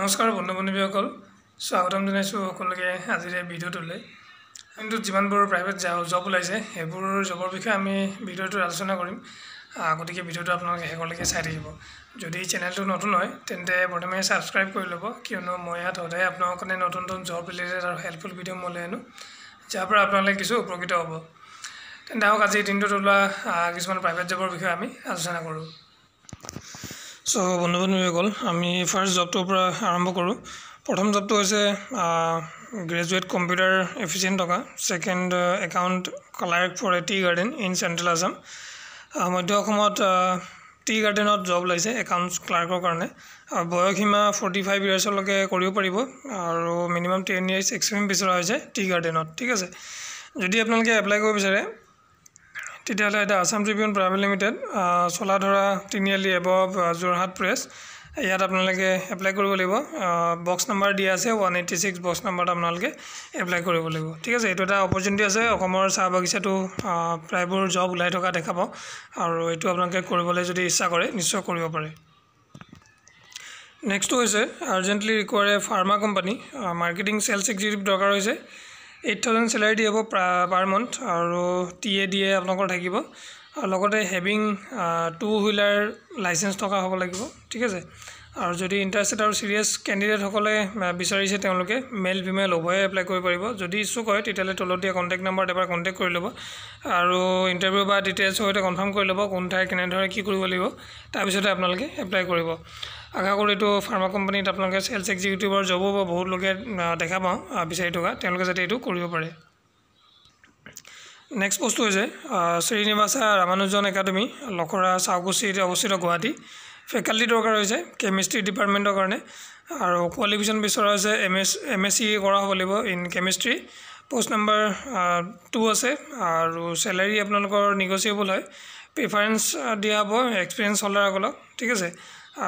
নমস্কাৰ বন্ধু বান্ধৱীসকল স্বাগতম জনাইছোঁ সকলোকে আজিৰে ভিডিঅ'টোলৈ কিন্তু যিমানবোৰ প্ৰাইভেট জ জব ওলাইছে সেইবোৰ জবৰ বিষয়ে আমি ভিডিঅ'টোত আলোচনা কৰিম গতিকে ভিডিঅ'টো আপোনালোকে শেষলৈকে চাই থাকিব যদি চেনেলটো নতুন হয় তেন্তে প্ৰথমে ছাবস্ক্ৰাইব কৰি ল'ব কিয়নো মই ইয়াত সদায় আপোনালোকৰ কাৰণে নতুন নতুন জব ৰিলেটেড আৰু হেল্পফুল ভিডিঅ' মই লৈ আনো যাৰ পৰা আপোনালোকে কিছু উপকৃত হ'ব তেন্তে আহক আজি দিনটোত ওলোৱা কিছুমান প্ৰাইভেট জবৰ বিষয়ে আমি আলোচনা কৰোঁ চ' বন্ধু বান্ধৱীসকল আমি ফাৰ্ষ্ট জবটোৰ পৰা আৰম্ভ কৰোঁ প্ৰথম জবটো হৈছে গ্ৰেজুৱেট কম্পিউটাৰ এফিচিয়েণ্ট থকা second account clerk for a tea garden in central Assam মধ্য অসমত টি গাৰ্ডেনত জব লাগিছে একাউণ্টছ ক্লাৰ্কৰ কাৰণে বয়সীমা ফৰ্টি ফাইভ ইয়াৰ্ছলৈকে কৰিব পাৰিব আৰু মিনিমাম টেন ইয়াৰ্ছ এক্সপিৰিয়েঞ্চ বিচৰা হৈছে টি গাৰ্ডেনত ঠিক আছে যদি আপোনালোকে এপ্লাই কৰিব বিচাৰে তেতিয়াহ'লে এতিয়া আছাম ট্ৰিবিউন প্ৰাইভেট লিমিটেড চলা ধৰা তিনিআলি এব যোৰহাট প্ৰেছ ইয়াত আপোনালোকে এপ্লাই কৰিব লাগিব বক্স নাম্বাৰ দিয়া আছে ওৱান এইটি ছিক্স বক্স নাম্বাৰত আপোনালোকে এপ্লাই কৰিব লাগিব ঠিক আছে এইটো এটা অপৰচুনিটি আছে অসমৰ চাহ বাগিচাটো প্ৰায়বোৰ জব ওলাই থকা দেখা পাওঁ আৰু এইটো আপোনালোকে কৰিবলৈ যদি ইচ্ছা কৰে নিশ্চয় কৰিব পাৰে নেক্সটটো হৈছে urgently require a pharma company marketing sales executive দৰকাৰ হৈছে এইট থাউজেণ্ড চেলাৰি দিয়াব পাৰ মান্থ আৰু টি এ ডি এ আপোনালোকৰ থাকিব আৰু লগতে হেভিং টু হুইলাৰ লাইচেঞ্চ থকা হ'ব লাগিব ঠিক আছে আৰু যদি ইণ্টাৰেষ্টেড আৰু ছিৰিয়াছ কেণ্ডিডেটসকলে বিচাৰিছে তেওঁলোকে মেল ফিমেল উভয়ে এপ্লাই কৰিব পাৰিব যদি ইচ্ছুক হয় তেতিয়াহ'লে তলত দিয়া কণ্টেক্ট নাম্বাৰত এবাৰ কণ্টেক্ট কৰি ল'ব আৰু ইণ্টাৰভিউ বা ডিটেইলছৰ সৈতে কনফাৰ্ম কৰি ল'ব কোন ঠাই কেনেধৰণে কি কৰিব লাগিব তাৰপিছতে আপোনালোকে এপ্লাই কৰিব আশা কৰোঁ এইটো ফাৰ্মা কোম্পানীত আপোনালোকে চেলছ এক্সিকিউটিভৰ জবো বা বহুত লোকে দেখা পাওঁ বিচাৰি থকা তেওঁলোকে যাতে এইটো কৰিব পাৰে নেক্সট বস্তু হৈছে শ্ৰীনিবাসা ৰামানুজন একাডেমী লখৰা চাউকুচিত অৱস্থিত গুৱাহাটী ফেকাল্টি দৰকাৰ হৈছে কেমিষ্ট্ৰি ডিপাৰ্টমেণ্টৰ কাৰণে আৰু কোৱালিফিকেশ্যন বিচৰা হৈছে M S M S C কৰা হ'ব লাগিব in chemistry post number two আছে আৰু চেলাৰী আপোনালোকৰ নিগচিয়েবল হয় প্ৰিফাৰেঞ্চ দিয়া হ'ব এক্সপিৰিয়েঞ্চ হ'লাৰসকলক ঠিক আছে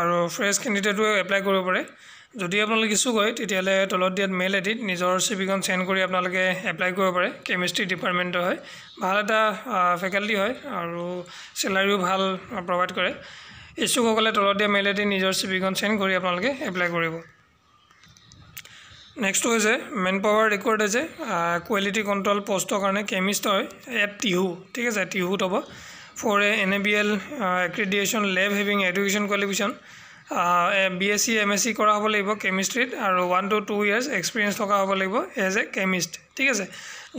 আৰু ফ্ৰেছ কেণ্ডিডেটো এপ্লাই কৰিব পাৰে যদি আপোনালোকে ইচ্ছুক হয় তেতিয়াহ'লে তলত দিয়াত মেইল আইডিত নিজৰ চিভিখন চেণ্ড কৰি আপোনালোকে এপ্লাই কৰিব পাৰে কেমিষ্ট্ৰি ডিপাৰ্টমেণ্টৰ হয় ভাল এটা ফেকাল্টি হয় আৰু চেলাৰীও ভাল প্ৰভাইড কৰে ইচ্ছুকসকলে তলত দিয়া মেইল আইডিত নিজৰ চিভিখন চেণ্ড কৰি আপোনালোকে এপ্লাই কৰিব নেক্সট হৈছে মেন পাৱাৰ ৰেকৰ্ড হৈছে কোৱালিটি কণ্ট্ৰল পষ্টৰ কাৰণে কেমিষ্ট হয় এট টিহু ঠিক আছে টিহুত হ'ব for a NABL uh, accreditation lab having education qualification. BSc M S C কৰা হ'ব লাগিব কেমিষ্ট্ৰিত আৰু one to two years experience থকা হ'ব লাগিব এজ এ কেমিষ্ট ঠিক আছে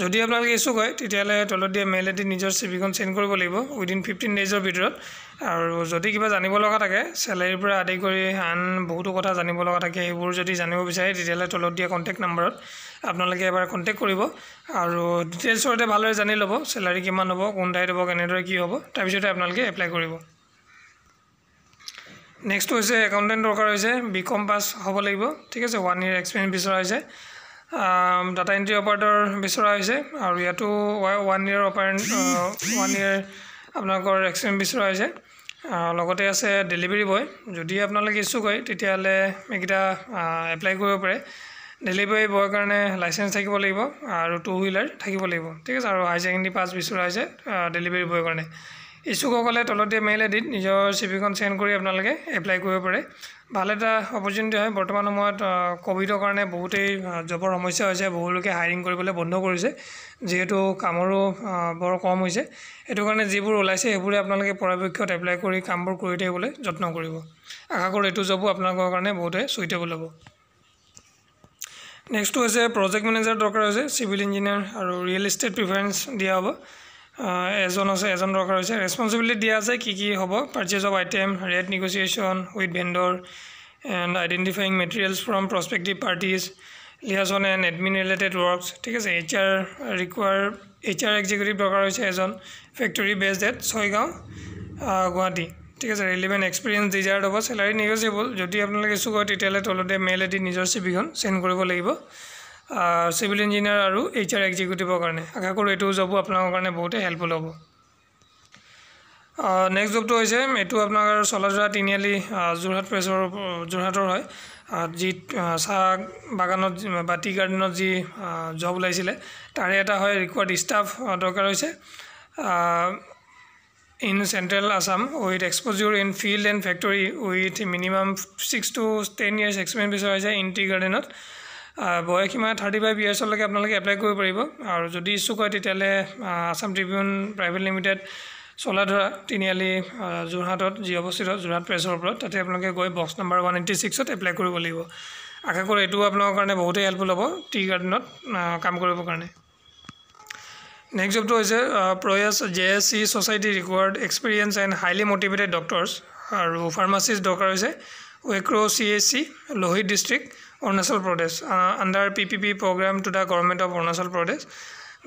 যদি আপোনালোকে ইচ্যু হয় তেতিয়াহ'লে তলত দিয়া মেইল আই ডি নিজৰ চিভিখন চেণ্ড কৰিব লাগিব উইদিন ফিফটিন ডেইজৰ ভিতৰত আৰু যদি কিবা জানিব লগা থাকে চেলাৰীৰ পৰা আদি কৰি আন বহুতো কথা জানিব লগা থাকে সেইবোৰ যদি জানিব বিচাৰে তেতিয়াহ'লে তলত দিয়া কণ্টেক্ট নাম্বাৰত আপোনালোকে এবাৰ কণ্টেক্ট কৰিব আৰু ডিটেইলছতে ভালদৰে জানি ল'ব চেলাৰী কিমান হ'ব কোন ঠাইত হ'ব কেনেদৰে কি হ'ব তাৰপিছতে আপোনালোকে এপ্লাই কৰিব নেক্সট হৈছে একাউণ্টেণ্ট দৰকাৰ হৈছে বি কম পাছ হ'ব লাগিব ঠিক আছে ওৱান ইয়েৰ এক্সপিৰিয়েঞ্চ বিচৰা হৈছে ডাটা এণ্ট্ৰি অপাৰেটৰ বিচৰা হৈছে আৰু ইয়াতো one year apparent one year আপোনালোকৰ এক্সপিৰিয়েঞ্চ বিচৰা হৈছে লগতে আছে ডেলিভাৰী বয় যদি আপোনালোকে ইচ্ছু কৰে তেতিয়াহ'লে এইকেইটা এপ্লাই কৰিব পাৰে ডেলিভাৰী বয়ৰ কাৰণে লাইচেঞ্চ থাকিব লাগিব আৰু টু হুইলাৰ থাকিব লাগিব ঠিক আছে আৰু হাই ছেকেণ্ডেৰী পাছ বিচৰা হৈছে ডেলিভাৰী বয়ৰ কাৰণে ইচ্ছুকসকলে তলতে মেইল আইডিত নিজৰ চিভিখন চেণ্ড কৰি আপোনালোকে এপ্লাই কৰিব পাৰে ভাল এটা অপৰচুনিটি হয় বৰ্তমান সময়ত ক'ভিডৰ কাৰণে বহুতেই জবৰ সমস্যা হৈছে বহুলোকে লোকে হায়াৰিং কৰিবলৈ বন্ধ কৰিছে যিহেতু কামৰো বৰ কম হৈছে সেইটো কাৰণে যিবোৰ ওলাইছে সেইবোৰে আপোনালোকে পৰাপক্ষত এপ্লাই কৰি কামবোৰ কৰি থাকিবলৈ যত্ন কৰিব আশা কৰোঁ এইটো জবো আপোনালোকৰ কাৰণে বহুতে চুইটেবল হ'ব নেক্সটটো হৈছে প্ৰজেক্ট মেনেজাৰ দৰকাৰ হৈছে চিভিল ইঞ্জিনিয়াৰ আৰু ৰিয়েল ইষ্টেট প্ৰিফাৰেঞ্চ দিয়া হ'ব এজন আছে এজন দৰকাৰ হৈছে ৰেচপনচিবিলিটি দিয়া আছে কি কি হ'ব purchase of item rate negotiation with vendor and identifying materials from prospective parties liaison and admin related works ঠিক আছে H R require H R executive দৰকাৰ হৈছে এজন ফেক্টৰী বেজ ডেট ছয়গাঁও গুৱাহাটী ঠিক আছে ৰিলিভেণ্ট এক্সপিৰিয়েঞ্চ ডিজাৰ্ড হ'ব চেলাৰী নিগচিয়েবল যদি আপোনালোকে ইচ্ছুক হয় তেতিয়াহ'লে তলতে মেইল এদি নিজৰ চিভিখন চেণ্ড কৰিব লাগিব চিভিল ইঞ্জিনিয়াৰ আৰু এইচ আৰ এক্সিকিউটিভৰ কাৰণে আশা কৰোঁ এইটো জবো আপোনালোকৰ কাৰণে বহুতে হেল্পফুল হ'ব নেক্সট জবটো হৈছে এইটো আপোনাৰ চলাজোৰা তিনিআলি যোৰহাট প্ৰেছৰ যোৰহাটৰ হয় যি চাহ বাগানত বা টি গাৰ্ডেনত যি জব ওলাইছিলে তাৰে এটা হয় ৰিকুৱাৰ্ড ষ্টাফ দৰকাৰ হৈছে in central Assam with exposure in field and factory with minimum six to ten years experience বিচৰা হৈছে ইন টি গাৰ্ডেনত বয়স সীমা থাৰ্টি ফাইভ ইয়াৰ্ছলৈকে আপোনালোকে এপ্লাই কৰিব পাৰিব আৰু যদি ইচ্ছুক হয় তেতিয়াহ'লে Assam tribune private limited Chaladhara Tiniali যোৰহাটত যি অৱস্থিত যোৰহাট প্ৰেছৰ ওপৰত তাতে আপোনালোকে গৈ বক্স নম্বৰ ওৱান এইটি ছিক্সত এপ্লাই কৰিব লাগিব আশা কৰোঁ এইটো আপোনালোকৰ কাৰণে বহুতেই হেল্পফুল হ'ব টি গাৰ্ডেনত কাম কৰিবৰ কাৰণে নেক্সট জবটো হৈছে Prayas J S C society required experience and highly motivated doctors আৰু ফাৰ্মাচিষ্ট দৰকাৰ হৈছে Wakro' C S C Lohit district Arunachal Pradesh under P P P program to the government of Arunachal Pradesh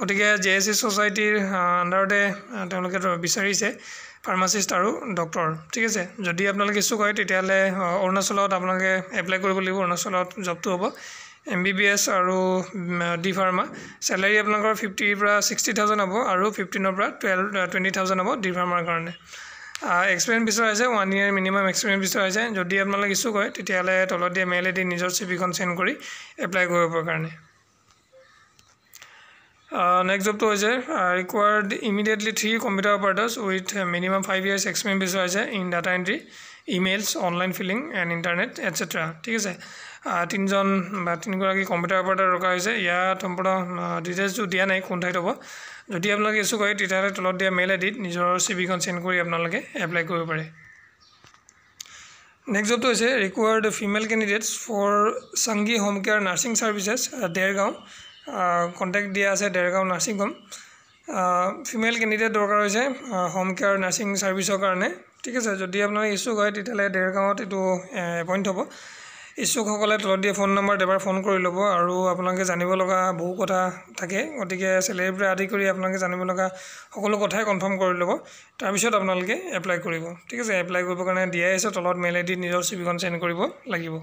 গতিকে জে এছ চি ছ'চাইটিৰ আণ্ডাৰতে তেওঁলোকে বিচাৰিছে ফাৰ্মাচিষ্ট আৰু ডক্টৰ ঠিক আছে যদি আপোনালোকে ইচ্ছুক হয় তেতিয়াহ'লে অৰুণাচলত আপোনালোকে এপ্লাই কৰিব লাগিব অৰুণাচলত জবটো হ'ব এম বি বি এছ আৰু ডি ফাৰ্মা চেলাৰী আপোনালোকৰ ফিফটিৰ পৰা ছিক্সটি থাউজেণ্ড হ'ব আৰু ফিফটিনৰ পৰা টুৱেল্ভ টুৱেণ্টি থাউজেণ্ড হ'ব ডি ফাৰ্মাৰ কাৰণে এক্সপেৰিয়েঞ্চ বিচৰাইছে ওৱান ইয়েৰ মিনিমাম এক্সপেৰিয়েঞ্চ বিচৰাইছে যদি আপোনালোকে ইচ্যু কৰে তেতিয়াহ'লে তলত দিয়া মেইল আইডি নিজৰ চিভিখন চেণ্ড কৰি এপ্লাই কৰিবৰ কাৰণে নেক্সট জবটো হৈছে required immediately three computer operators with minimum five years experience বিচৰাইছে in data entry emails online filling and internet etcetera ঠিক আছে তিনিজন বা তিনিগৰাকী কম্পিউটাৰ অপাৰেটাৰ ৰখা হৈছে ইয়াত সম্পূৰ্ণ ডিটেইলছটো দিয়া নাই কোন ঠাইত হ'ব যদি আপোনালোকে ইছ্যু কৰে তেতিয়াহ'লে তলত দিয়া মেইল আইডিত নিজৰ চি চিভিখন চেণ্ড কৰি আপোনালোকে এপ্লাই কৰিব পাৰে নেক্সট জবটো হৈছে required female candidates for Changi home care nursing services Dergaon contact দিয়া আছে Dergaon nursing home female candidate দৰকাৰ হৈছে হোম কেয়াৰ নাৰ্ছিং ছাৰ্ভিচৰ কাৰণে ঠিক আছে যদি আপোনাৰ ইচ্ছুক হয় তেতিয়াহ'লে দেৰগাঁৱত এইটো এপইণ্ট হ'ব ইচ্ছুকসকলে তলত দিয়া ফোন নম্বৰত এবাৰ ফোন কৰি ল'ব আৰু আপোনালোকে জানিব লগা বহু কথা থাকে গতিকে চেলেৰিৰ পৰা আদি কৰি আপোনালোকে জানিব লগা সকলো কথাই কনফাৰ্ম কৰি ল'ব তাৰপিছত আপোনালোকে এপ্লাই কৰিব ঠিক আছে এপ্লাই কৰিবৰ কাৰণে দিয়াই আছে তলত মেইল আই নিজৰ চিভিখন চেণ্ড কৰিব লাগিব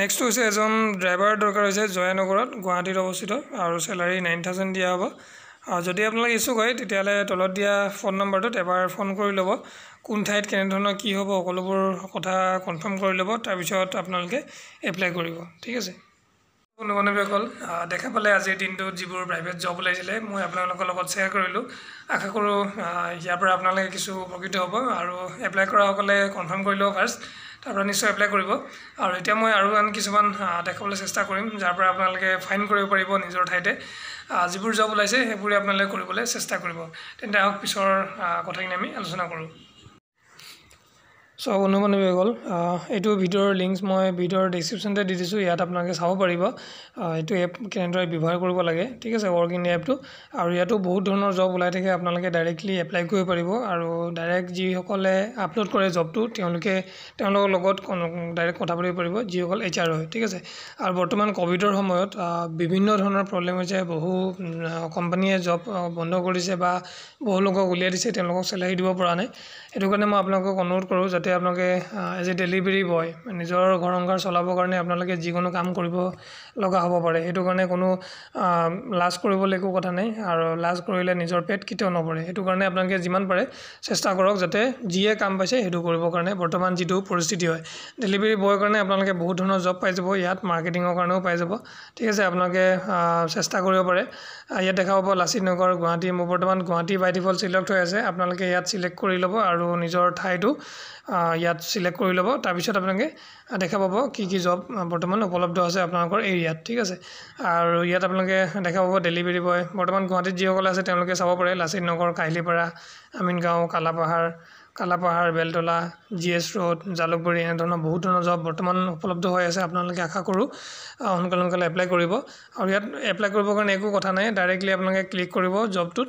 নেক্সটটো হৈছে এজন ড্ৰাইভাৰৰ দৰকাৰ হৈছে জয়ানগৰত গুৱাহাটীত অৱস্থিত আৰু চেলাৰী নাইন থাউজেণ্ড দিয়া হ'ব যদি আপোনালোকে ইচ্ছুক হয় তেতিয়াহ'লে তলত দিয়া ফোন নম্বৰটোত এবাৰ ফোন কৰি ল'ব কোন ঠাইত কেনেধৰণৰ কি হ'ব সকলোবোৰ কথা কনফাৰ্ম কৰি ল'ব তাৰপিছত আপোনালোকে এপ্লাই কৰিব ঠিক আছে লগনীয়াসকল দেখা পালে আজিৰ দিনটোত যিবোৰ প্ৰাইভেট জব ওলাইছিলে মই আপোনালোকৰ লগত শ্বেয়াৰ কৰিলোঁ আশা কৰোঁ ইয়াৰ পৰা আপোনালোকে কিছু উপকৃত হ'ব আৰু এপ্লাই কৰাসকলে কনফাৰ্ম কৰি ল'ব ফাৰ্ষ্ট তাৰপৰা নিশ্চয় এপ্লাই কৰিব আৰু এতিয়া মই আৰু আন কিছুমান দেখাবলৈ চেষ্টা কৰিম যাৰ পৰা আপোনালোকে ফাইন কৰিব পাৰিব নিজৰ ঠাইতে যিবোৰ জব ওলাইছে সেইবোৰে আপোনালোকে কৰিবলৈ চেষ্টা কৰিব তেন্তে আহক পিছৰ কথাখিনি আমি আলোচনা কৰোঁ চ' বন্ধু বান্ধৱী গ'ল এইটো ভিডিঅ'ৰ লিংকছ মই ভিডিঅ'ৰ ডিছক্ৰিপশ্যনতে দি দিছোঁ ইয়াত আপোনালোকে চাব পাৰিব এইটো এপ কেনেদৰে ব্যৱহাৰ কৰিব লাগে ঠিক আছে ৱৰ্ক ইন এপটো আৰু ইয়াতো বহুত ধৰণৰ জব ওলাই থাকে আপোনালোকে ডাইৰেক্টলি এপ্লাই কৰিব পাৰিব আৰু ডাইৰেক্ট যিসকলে আপলোড কৰে জবটো তেওঁলোকে তেওঁলোকৰ লগত ডাইৰেক্ট কথা পাতিব পাৰিব যিসকল এইচ আৰ হয় ঠিক আছে আৰু বৰ্তমান ক'ভিডৰ সময়ত বিভিন্ন ধৰণৰ প্ৰব্লেম হৈছে বহু কোম্পানীয়ে জব বন্ধ কৰিছে বা বহু লোকক উলিয়াই দিছে তেওঁলোকক চেলাৰি দিব পৰা নাই সেইটো কাৰণে মই আপোনালোকক অনুৰোধ কৰোঁ যাতে লগতে আপোনালোকে এজ এ ডেলিভাৰী বয় নিজৰ ঘৰ সংসাৰ চলাবৰ কাৰণে আপোনালোকে যিকোনো কাম কৰিব লগা হ'ব পাৰে সেইটো কাৰণে কোনো লাজ কৰিবলৈ একো কথা নাই আৰু লাজ কৰিলে নিজৰ পেট কেতিয়াও নপৰে সেইটো কাৰণে আপোনালোকে যিমান পাৰে চেষ্টা কৰক যাতে যিয়ে কাম পাইছে সেইটো কৰিবৰ কাৰণে বৰ্তমান যিটো পৰিস্থিতি হয় ডেলিভাৰী বয়ৰ কাৰণে আপোনালোকে বহুত ধৰণৰ জব পাই যাব ইয়াত মাৰ্কেটিঙৰ কাৰণেও পাই যাব ঠিক আছে আপোনালোকে চেষ্টা কৰিব পাৰে ইয়াত দেখা পাব লাচিত নগৰ গুৱাহাটী মোৰ বৰ্তমান গুৱাহাটী বাইডিফল চিলেক্ট হৈ আছে আপোনালোকে ইয়াত চিলেক্ট কৰি ল'ব আৰু নিজৰ ঠাইটো ইয়াত চিলেক্ট কৰি ল'ব তাৰপিছত আপোনালোকে দেখা পাব কি কি জব বৰ্তমান উপলব্ধ আছে আপোনালোকৰ এৰিয়াত ঠিক আছে আৰু ইয়াত আপোনালোকে দেখা পাব ডেলিভাৰী বয় বৰ্তমান গুৱাহাটীত যিসকল আছে তেওঁলোকে চাব পাৰে Lachit Nagar Kahilipara Amingaon Kalapahar Kalapahar Beltala G S road Jalukbari এনেধৰণৰ বহুত ধৰণৰ জব বৰ্তমান উপলব্ধ হৈ আছে আপোনালোকে আশা কৰোঁ সোনকালে সোনকালে এপ্লাই কৰিব আৰু ইয়াত এপ্লাই কৰিবৰ কাৰণে একো কথা নাই ডাইৰেক্টলি আপোনালোকে ক্লিক কৰিব জবটোত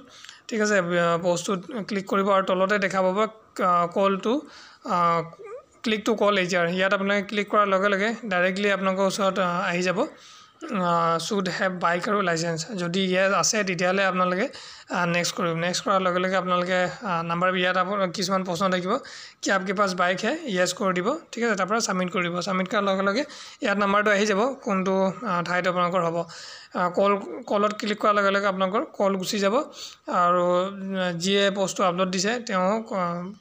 ঠিক আছে পষ্টটোত ক্লিক কৰিব আৰু তলতে দেখা পাব কলটো ক্লিক টু কল আৰ ইয়াত আপোনালোকে ক্লিক কৰাৰ লগে লগে ডাইৰেক্টলি আপোনালোকৰ ওচৰত আহি যাব শ্বুড হেভ বাইক আৰু লাইচেঞ্চ যদি ইয়াত আছে তেতিয়াহ'লে আপোনালোকে নেক্সট কৰিব নেক্সট কৰাৰ লগে লগে আপোনালোকে নাম্বাৰ ইয়াত আপোনাৰ কিছুমান প্ৰশ্ন থাকিব কেব কে পাছ বাইক হে ইয়েছ কৰি দিব ঠিক আছে তাৰপৰা ছাবমিট কৰি দিব ছাবমিট কৰাৰ লগে লগে ইয়াত নাম্বাৰটো আহি যাব কোনটো ঠাইত আপোনালোকৰ হ'ব কল কলত ক্লিক কৰাৰ লগে লগে আপোনালোকৰ কল গুচি যাব আৰু যিয়ে পষ্টটো আপলোড দিছে তেওঁ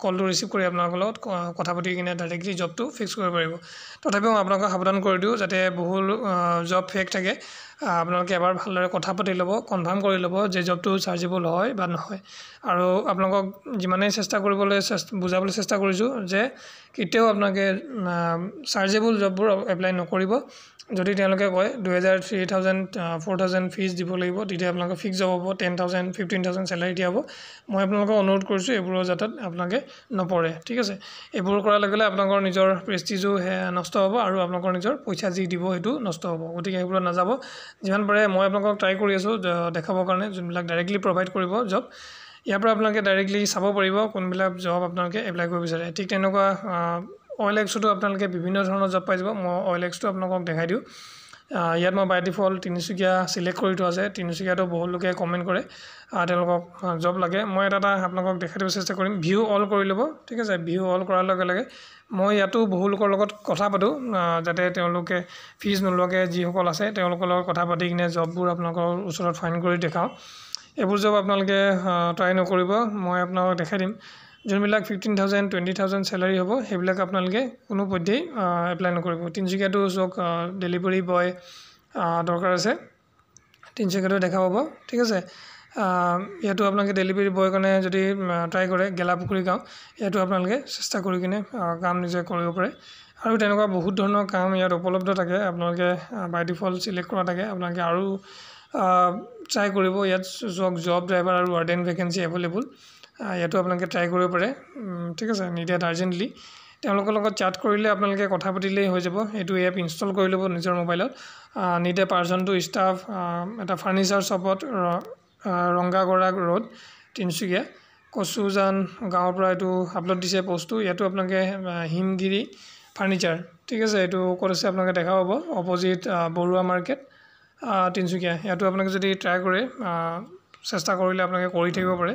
কলটো ৰিচিভ কৰি আপোনালোকৰ লগত কথা পাতি কিনে ডাইৰেক্টলি জবটো ফিক্স কৰিব পাৰিব তথাপিও মই আপোনালোকক সাৱধান কৰি দিওঁ যাতে বহু জব ফেক থাকে আপোনালোকে এবাৰ ভালদৰে কথা পাতি ল'ব কনফাৰ্ম কৰি ল'ব যে জবটো চাৰ্জেবল হয় বা নহয় আৰু আপোনালোকক যিমানেই চেষ্টা কৰিবলৈ বুজাবলৈ চেষ্টা কৰিছোঁ যে কেতিয়াও আপোনালোকে চাৰ্জেবল জববোৰ এপ্লাই নকৰিব যদি তেওঁলোকে কয় দুহেজাৰ three thousand four thousand fees দিব লাগিব তেতিয়া আপোনালোকে ফিক্স যাব পাব ten thousand fifteen thousand salary দিয়া হ'ব মই আপোনালোকক অনুৰোধ কৰিছোঁ এইবোৰৰ যাতে আপোনালোকে নপৰে ঠিক আছে এইবোৰ কৰাৰ লগে লগে আপোনালোকৰ নিজৰ প্ৰেষ্টিজো নষ্ট হ'ব আৰু আপোনালোকৰ নিজৰ পইচা যি দিব সেইটো নষ্ট হ'ব গতিকে সেইবোৰত নাযাব যিমান পাৰে মই আপোনালোকক ট্ৰাই কৰি আছোঁ দেখাবৰ কাৰণে যোনবিলাক ডাইৰেক্টলি প্ৰভাইড কৰিব জব ইয়াৰ পৰা আপোনালোকে ডাইৰেক্টলি চাব পাৰিব কোনবিলাক জব আপোনালোকে এপ্লাই কৰিব বিচাৰে ঠিক তেনেকুৱা অইল এক্সটো আপোনালোকে বিভিন্ন ধৰণৰ জব পাই যাব মই অইল এক্সটো আপোনালোকক দেখাই দিওঁ ইয়াত মই বাই ডিফল্ট তিনিচুকীয়া ছিলেক্ট কৰি থোৱা আছে তিনিচুকীয়াটো বহুত লোকে কমেণ্ট কৰে তেওঁলোকক জব লাগে মই এটা এটা আপোনালোকক দেখাই দিব চেষ্টা কৰিম ভিউ অল কৰি ল'ব ঠিক আছে ভিউ অল কৰাৰ লগে লগে মই ইয়াতো বহু লোকৰ লগত কথা পাতোঁ যাতে তেওঁলোকে ফিজ নোলোৱাকৈ যিসকল আছে তেওঁলোকৰ লগত কথা পাতি কিনে জববোৰ আপোনালোকৰ ওচৰত ফাইন কৰি দেখাওঁ এইবোৰ জব আপোনালোকে ট্ৰাই নকৰিব মই আপোনালোকক দেখাই দিম যোনবিলাক fifteen thousand twenty thousand salary হ'ব সেইবিলাক আপোনালোকে কোনো কোনোপধ্যেই এপ্লাই নকৰিব তিনিচুকীয়াটো চাওক ডেলিভাৰী বয় দৰকাৰ আছে তিনিচুকীয়াটো দেখা পাব ঠিক আছে ইয়াতো আপোনালোকে ডেলিভাৰী বয় কাৰণে যদি ট্ৰাই কৰে গেলাপুখুৰী গাঁও ইয়াতো আপোনালোকে চেষ্টা কৰি কিনে কাম নিজে কৰিব পাৰে আৰু তেনেকুৱা বহুত ধৰণৰ কাম ইয়াত উপলব্ধ থাকে আপোনালোকে বাই ডিফল্ট চিলেক্ট কৰা থাকে আপোনালোকে আৰু ট্ৰাই কৰিব ইয়াত চাওক জব ড্ৰাইভাৰ আৰু ৱাৰ্ডেন ভেকেঞ্চি এভেইলেবল ইয়াতো আপোনালোকে ট্ৰাই কৰিব পাৰে ঠিক আছে নিদিয়াত আৰ্জেণ্টলি তেওঁলোকৰ লগত চাট কৰিলে আপোনালোকে কথা পাতিলেই হৈ যাব এইটো এপ ইনষ্টল কৰি ল'ব নিজৰ মোবাইলত নিদে টু ষ্টাফ এটা ফাৰ্ণিচাৰ শ্বপত ৰংগাগৰা ৰোড তিনিচুকীয়া কচুজান গাঁৱৰ পৰা এইটো আপলোড দিছে পষ্টটো ইয়াতো আপোনালোকে হিমগিৰি ফাৰ্ণিচাৰ ঠিক আছে এইটো ক'ত আছে আপোনালোকে দেখা পাব অপজিট বৰুৱা মাৰ্কেট তিনিচুকীয়া ইয়াতো আপোনালোকে যদি ট্ৰাই কৰে চেষ্টা কৰিলে আপোনালোকে কৰি থাকিব পাৰে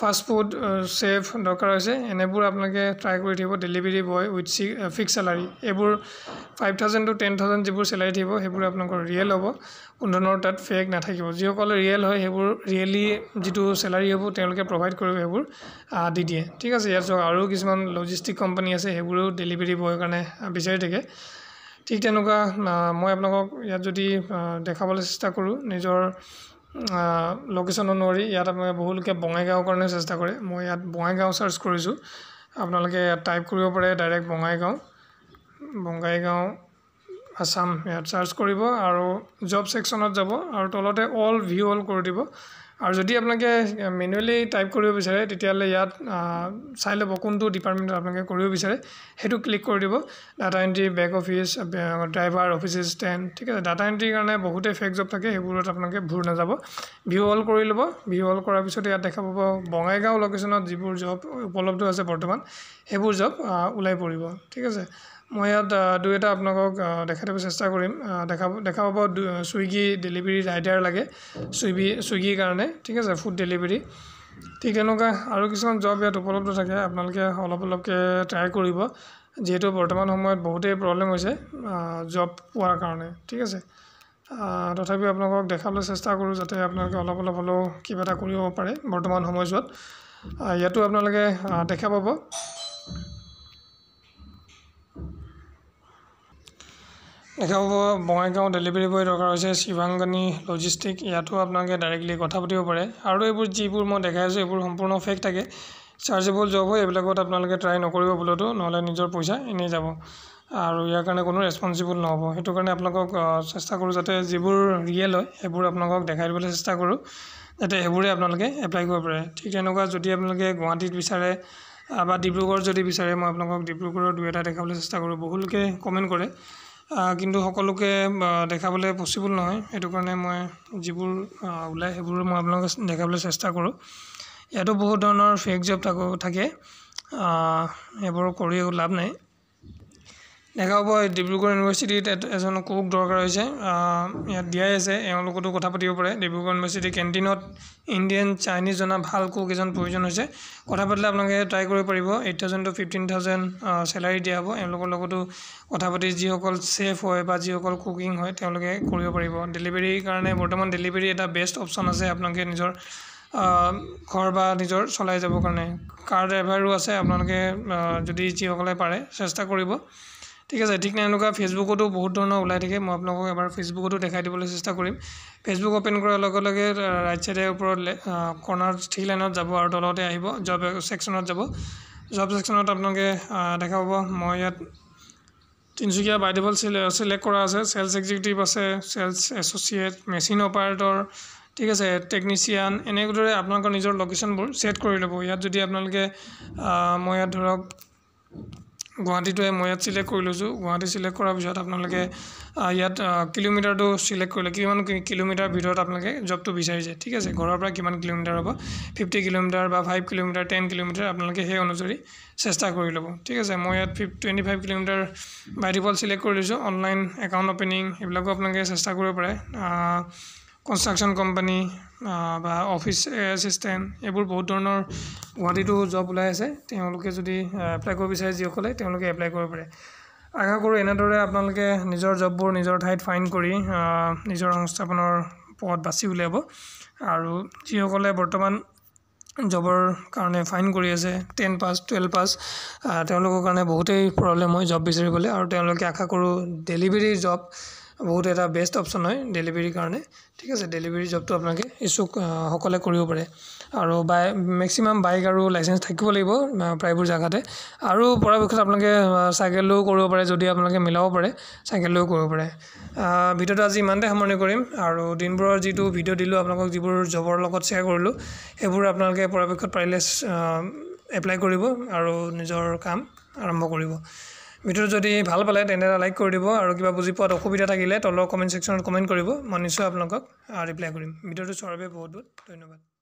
ফাষ্ট ফুড চেফ দৰকাৰ হৈছে এনেবোৰ আপোনালোকে ট্ৰাই কৰি থাকিব delivery boy with C fix salary এইবোৰ five thousand to ten thousand যিবোৰ চেলাৰী থাকিব সেইবোৰ আপোনালোকৰ ৰিয়েল হ'ব কোনো ধৰণৰ তাত ফেক নাথাকিব যিসকলে ৰিয়েল হয় সেইবোৰ ৰিয়েলি যিটো চেলাৰী হ'ব তেওঁলোকে প্ৰভাইড কৰিব সেইবোৰ দি দিয়ে ঠিক আছে ইয়াত চাওক আৰু কিছুমান লজিষ্টিক কোম্পানী আছে সেইবোৰেও ডেলিভাৰী বয়ৰ কাৰণে বিচাৰি থাকে ঠিক তেনেকুৱা মই আপোনালোকক ইয়াত যদি দেখাবলৈ চেষ্টা কৰোঁ নিজৰ লোকেশ্যন নোৱাৰি ইয়াত আপোনালোকে বহুলোকে বঙাইগাঁৱৰ কাৰণে চেষ্টা কৰে মই ইয়াত বঙাইগাঁও চাৰ্চ কৰিছোঁ আপোনালোকে ইয়াত টাইপ কৰিব পাৰে ডাইৰেক্ট বঙাইগাঁও বঙাইগাঁও আছাম ইয়াত চাৰ্চ কৰিব আৰু জব ছেকশ্যনত যাব আৰু তলতে অল ভিউ অল কৰি দিব আৰু যদি আপোনালোকে মেনুৱেলি টাইপ কৰিব বিচাৰে তেতিয়াহ'লে ইয়াত চাই ল'ব কোনটো ডিপাৰ্টমেণ্টত আপোনালোকে কৰিব বিচাৰে সেইটো ক্লিক কৰি দিব data entry back office driver office assistant ঠিক আছে ডাটা এণ্ট্ৰিৰ কাৰণে বহুতে ফেক জব থাকে সেইবোৰত আপোনালোকে ভুৰ নাযাব ভিউ অল কৰি ল'ব ভিউ অল কৰাৰ পিছত ইয়াত দেখা পাব বঙাইগাঁও লোকেশ্যনত যিবোৰ জব উপলব্ধ আছে বৰ্তমান সেইবোৰ জব ওলাই পৰিব ঠিক আছে মই ইয়াত দুই এটা আপোনালোকক দেখাই দিব চেষ্টা কৰিম দেখাব দেখাব পাব চুইগি ডেলিভাৰী ৰাইডাৰ লাগে চুইগি চুইগিৰ কাৰণে ঠিক আছে ফুড ডেলিভাৰী ঠিক তেনেকুৱা আৰু কিছুমান জব ইয়াত উপলব্ধ থাকে আপোনালোকে অলপ অলপকৈ ট্ৰাই কৰিব যিহেতু বৰ্তমান সময়ত বহুতেই প্ৰব্লেম হৈছে জব পোৱাৰ কাৰণে ঠিক আছে তথাপিও আপোনালোকক দেখাবলৈ চেষ্টা কৰোঁ যাতে আপোনালোকে অলপ অলপ হ'লেও কিবা এটা কৰিব পাৰে বৰ্তমান সময়ছোৱাত ইয়াতো আপোনালোকে দেখা পাব দেখাব বঙাইগাঁও ডেলিভাৰী বয় দৰকাৰ হৈছে শিৱাংগনী লজিষ্টিক ইয়াতো আপোনালোকে ডাইৰেক্টলি কথা পাতিব পাৰে আৰু এইবোৰ যিবোৰ মই দেখাই আছোঁ এইবোৰ সম্পূৰ্ণ ফেক থাকে চাৰ্জেবল জব হয় এইবিলাকত আপোনালোকে ট্ৰাই নকৰিব বোলতো নহ'লে নিজৰ পইচা এনেই যাব আৰু ইয়াৰ কাৰণে কোনো ৰেচপনচিবল নহ'ব সেইটো কাৰণে আপোনালোকক চেষ্টা কৰোঁ যাতে যিবোৰ ৰিয়েল হয় সেইবোৰ আপোনালোকক দেখাই দিবলৈ চেষ্টা কৰোঁ যাতে সেইবোৰে আপোনালোকে এপ্লাই কৰিব পাৰে ঠিক তেনেকুৱা যদি আপোনালোকে গুৱাহাটীত বিচাৰে বা ডিব্ৰুগড় যদি বিচাৰে মই আপোনালোকক ডিব্ৰুগড়ৰ দুই এটা দেখাবলৈ চেষ্টা কৰোঁ বহুলোকে কমেণ্ট কৰে কিন্তু সকলোকে দেখাবলৈ পচিবল নহয় সেইটো কাৰণে মই যিবোৰ ওলাই সেইবোৰ মই আপোনালোকে দেখাবলৈ চেষ্টা কৰোঁ ইয়াতো বহুত ধৰণৰ ফেক জব থাকে সেইবোৰ কৰিও লাভ নাই দেখা পাব ডিব্ৰুগড় ইউনিভাৰ্চিটিত এজন কুক দৰকাৰ হৈছে ইয়াত দিয়াই আছে এওঁৰ লগতো কথা পাতিব পাৰে ডিব্ৰুগড় ইউনিভাৰ্চিটি কেণ্টিনত ইণ্ডিয়ান চাইনিজ জনা ভাল কুক এজন প্ৰয়োজন হৈছে কথা পাতিলে আপোনালোকে ট্ৰাই কৰিব পাৰিব eight thousand to fifteen thousand salary দিয়া হ'ব এওঁলোকৰ লগতো কথা পাতি যিসকল চেফ হয় বা যিসকল কুকিং হয় তেওঁলোকে কৰিব পাৰিব ডেলিভাৰীৰ কাৰণে বৰ্তমান ডেলিভাৰী এটা বেষ্ট অপশ্যন আছে আপোনালোকে নিজৰ ঘৰ বা নিজৰ চলাই যাবৰ কাৰণে কাৰ ড্ৰাইভাৰো আছে আপোনালোকে যদি যিসকলে পাৰে চেষ্টা কৰিব ঠিক আছে ঠিক তেনেকুৱা ফেচবুকতো বহুত ধৰণৰ ওলাই থাকে মই আপোনালোকক এবাৰ ফেচবুকতো দেখাই দিবলৈ চেষ্টা কৰিম ফেচবুক অ'পেন কৰাৰ লগে লগে ৰাইট চাইডে ওপৰত কৰ্ণাৰ থ্ৰী লাইনত যাব আৰু তলতে আহিব জব ছেকশ্যনত যাব জব ছেকশ্যনত আপোনালোকে দেখা পাব মই ইয়াত তিনিচুকীয়া বাইডেবল চিলেক্ট কৰা আছে চেলছ এক্সিকিউটিভ আছে চেলছ এছ'চিয়েট মেচিন অপাৰেটৰ ঠিক আছে টেকনিচিয়ান এনেদৰে আপোনালোকৰ নিজৰ লোকেশ্যনবোৰ ছেট কৰি ল'ব ইয়াত যদি আপোনালোকে মই ইয়াত ধৰক গুৱাহাটীটোৱে মই ইয়াত ছিলেক্ট কৰি লৈছোঁ গুৱাহাটী ছিলেক্ট কৰাৰ পিছত আপোনালোকে ইয়াত কিলোমিটাৰটো ছিলেক্ট কৰিলে কিমান কিলোমিটাৰ ভিতৰত আপোনালোকে জবটো বিচাৰিছে ঠিক আছে ঘৰৰ পৰা কিমান কিলোমিটাৰ হ'ব ফিফটি কিলোমিটাৰ বা ফাইভ কিলোমিটাৰ টেন কিলোমিটাৰ আপোনালোকে সেই অনুযায়ী চেষ্টা কৰি ল'ব ঠিক আছে মই ইয়াত ফিফ twenty five kilometre by default select কৰি লৈছোঁ অনলাইন একাউণ্ট অ'পেনিং এইবিলাকো আপোনালোকে চেষ্টা কৰিব পাৰে কনষ্ট্ৰাকশ্যন কোম্পানী বা অফিচ এচিষ্টেণ্ট এইবোৰ বহুত ধৰণৰ গুৱাহাটীতো জব ওলাই আছে তেওঁলোকে যদি এপ্লাই কৰিব বিচাৰে যিসকলে তেওঁলোকে এপ্লাই কৰিব পাৰে আশা কৰোঁ এনেদৰে আপোনালোকে নিজৰ জববোৰ নিজৰ ঠাইত ফাইন কৰি নিজৰ সংস্থাপনৰ পথ বাছি উলিয়াব আৰু যিসকলে বৰ্তমান জবৰ কাৰণে ফাইন কৰি আছে টেন পাছ টুৱেলভ পাছ তেওঁলোকৰ কাৰণে বহুতেই প্ৰব্লেম হয় জব বিচাৰিবলৈ আৰু তেওঁলোকে আশা কৰোঁ ডেলিভাৰী জব বহুত এটা বেষ্ট অপশ্যন হয় ডেলিভাৰীৰ কাৰণে ঠিক আছে ডেলিভাৰী জবটো আপোনালোকে ইচ্ছুক সকলে কৰিব পাৰে আৰু বাই মেক্সিমাম বাইক আৰু লাইচেঞ্চ থাকিব লাগিব প্ৰায়বোৰ জেগাতে আৰু পৰাপক্ষত আপোনালোকে চাইকেলো কৰিব পাৰে যদি আপোনালোকে মিলাব পাৰে চাইকেলো কৰিব পাৰে ভিডিঅ'টো আজি ইমানতে সামৰণি কৰিম আৰু দিনবোৰৰ যিটো ভিডিঅ' দিলোঁ আপোনালোকক যিবোৰ জবৰ লগত শ্বেয়াৰ কৰিলোঁ সেইবোৰ আপোনালোকে পৰাপক্ষত পাৰিলে এপ্লাই কৰিব আৰু নিজৰ কাম আৰম্ভ কৰিব ভিডিঅ'টো যদি ভাল পালে তেন্তে এটা লাইক কৰি দিব আৰু কিবা বুজি পোৱাত অসুবিধা থাকিলে তলৰ কমেণ্ট ছেকশ্যনত কমেণ্ট কৰিব মই নিশ্চয় আপোনালোকক ৰিপ্লাই কৰিম ভিডিঅ'টো চোৱাৰ বাবে বহুত বহুত ধন্যবাদ